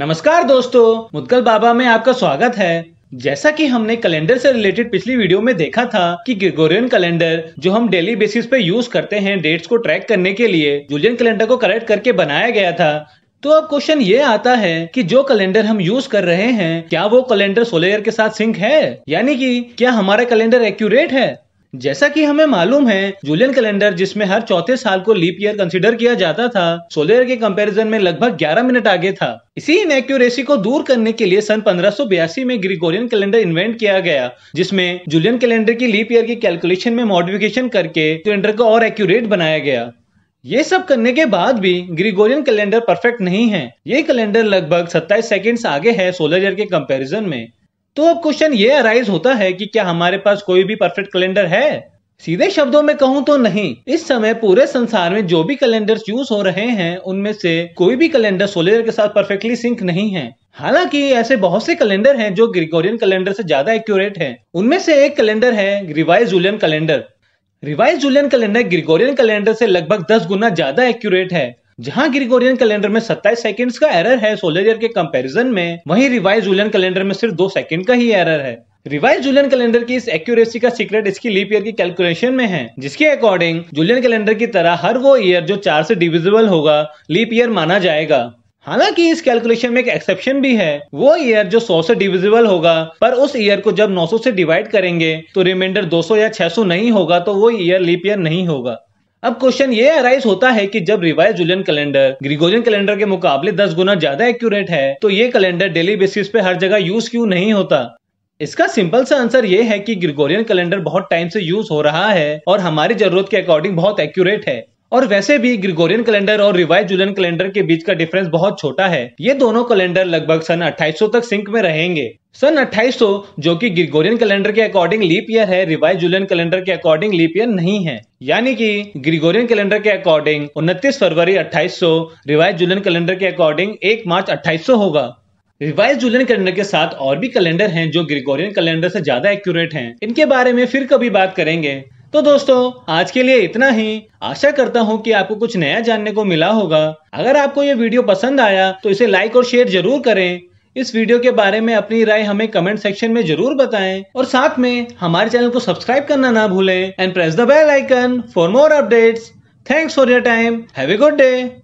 नमस्कार दोस्तों मुदगल बाबा में आपका स्वागत है जैसा कि हमने कैलेंडर से रिलेटेड पिछली वीडियो में देखा था कि ग्रेगोरियन कैलेंडर जो हम डेली बेसिस पे यूज करते हैं डेट्स को ट्रैक करने के लिए जूलियन कैलेंडर को करेक्ट करके बनाया गया था तो अब क्वेश्चन ये आता है कि जो कैलेंडर हम यूज कर रहे हैं क्या वो कैलेंडर सोलर के साथ सिंक है यानी कि क्या हमारा कैलेंडर एक्यूरेट है जैसा कि हमें मालूम है जूलियन कैलेंडर जिसमें हर चौथे साल को लीप ईयर कंसिडर किया जाता था सोलर के कंपैरिजन में लगभग 11 मिनट आगे था इसी इनएक्यूरेसी को दूर करने के लिए सन पंद्रह में ग्रिगोरियन कैलेंडर इन्वेंट किया गया जिसमें जूलियन कैलेंडर की लीप ईयर की कैलकुलेशन में मॉडिफिकेशन करके कैलेंडर को और एक्यूरेट बनाया गया ये सब करने के बाद भी ग्रिगोरियन कैलेंडर परफेक्ट नहीं है ये कैलेंडर लगभग 27 सेकंड्स आगे है सोलर ईयर के कंपैरिजन में तो अब क्वेश्चन ये अराइज होता है कि क्या हमारे पास कोई भी परफेक्ट कैलेंडर है सीधे शब्दों में कहूँ तो नहीं इस समय पूरे संसार में जो भी कैलेंडर यूज हो रहे हैं उनमें से कोई भी कैलेंडर सोलर के साथ परफेक्टली सिंक नहीं है हालांकि ऐसे बहुत से कैलेंडर हैं जो ग्रिगोरियन कैलेंडर से ज्यादा एक्यूरेट हैं। उनमें से एक कैलेंडर है revise Julian calendar revise Julian calendar Gregorian calendar से लगभग दस गुना ज्यादा एक्यूरेट है जहां ग्रिगोरियन कैलेंडर में 27 सेकंड्स का एरर है सोलर ईयर के कंपैरिजन में वहीं रिवाइज जूलियन कैलेंडर में सिर्फ दो सेकंड का ही एरर है रिवाइज जूलियन कैलेंडर की इस एक्यूरेसी का सीक्रेट इसकी लीप ईयर की कैलकुलेशन में है जिसके अकॉर्डिंग जूलियन कैलेंडर की तरह हर वो ईयर जो चार से डिविजिबल होगा लीप ईयर माना जाएगा हालांकि इस कैलकुलेशन में एक एक्सेप्शन भी है वो ईयर जो 100 से डिविजिबल होगा पर उस ईयर को जब 900 से डिवाइड करेंगे तो रिमाइंडर 200 या 600 नहीं होगा तो वो ईयर लीप ईयर नहीं होगा अब क्वेश्चन ये अराइज होता है कि जब revise Julian calendar Gregorian calendar के मुकाबले दस गुना ज्यादा एक्यूरेट है तो ये कैलेंडर डेली बेसिस पे हर जगह यूज क्यों नहीं होता इसका सिंपल सा आंसर ये है कि ग्रिगोरियन कैलेंडर बहुत टाइम से यूज हो रहा है और हमारी जरूरत के अकॉर्डिंग बहुत एक्यूरेट है और वैसे भी ग्रिगोरियन कैलेंडर और रिवाइज जुलियन कैलेंडर के बीच का डिफरेंस बहुत छोटा है ये दोनों कैलेंडर लगभग सन 2800 तक सिंक में रहेंगे सन 2800 जो कि ग्रिगोरियन कैलेंडर के अकॉर्डिंग लीप ईयर है रिवाइज जुलियन कैलेंडर के अकॉर्डिंग लीप ईयर नहीं है यानी कि ग्रिगोरियन कैलेंडर के अकॉर्डिंग 29 फरवरी 2800 रिवाइज जुलियन कैलेंडर के अकॉर्डिंग 1 मार्च 2800 होगा रिवाइज जुलियन कैलेंडर के साथ और भी कैलेंडर हैं जो ग्रिगोरियन कैलेंडर से ज्यादा एक्यूरेट हैं इनके बारे में फिर कभी बात करेंगे तो दोस्तों आज के लिए इतना ही आशा करता हूँ कि आपको कुछ नया जानने को मिला होगा अगर आपको ये वीडियो पसंद आया तो इसे लाइक और शेयर जरूर करें इस वीडियो के बारे में अपनी राय हमें कमेंट सेक्शन में जरूर बताएं और साथ में हमारे चैनल को सब्सक्राइब करना ना भूलें and press the bell icon for more updates thanks for your time have a good day